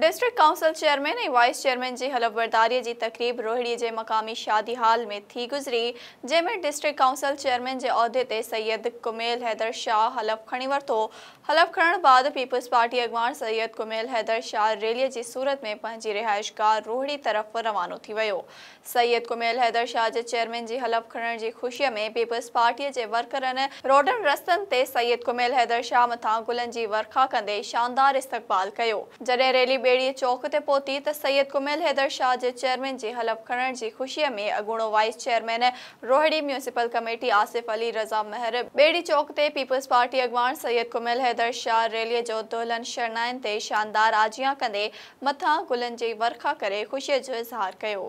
district council chairman ए vice chairman जी हलफ बर्दारीअ जी तकरीब रोहिड़ी जे मक़ामी शादी हाल में थी गुज़री जैमें डिस्ट्रिक्ट काउंसिल चेयरमैन जे सैयद कुमेल हैदर शाह हलफ़ खणी वरतो हलफ खणण बाद पीपल्स पार्टी अगवान सैयद कुमेल हैदर शाह रैलीअ जी सूरत में पंहिंजी रिहाइश कार रोहिड़ी तरफ़ रवानो थी वियो सैयद कुमेल हैदर शाह जे चेयरमैन जी हलफ खणण जी ख़ुशीअ में पीपल्स पार्टीअ जे वर्करनि रोडनि रस्तनि ते सैद कुमेल हैदर शाह मथां गुलनि जी वर्खा कंदे शानदार इस्तक़बाल कयो बेड़ी चौक से पौती त सैद कुमेल हैदर शाह के चेयरमैन के हलफ खड़ण की खुशी में अगूणो vice chairman Rohri municipal committee Asif Ali Raza Mahar Bedi Chowk से पीपल्स पार्टी अगवान सैयद कुमेल हैदर शाह रैली जो दुल्हन शरणाइन से शानदार आज़िया कंदे मथा गुलन की वर्खा कर खुशी का इजहार किया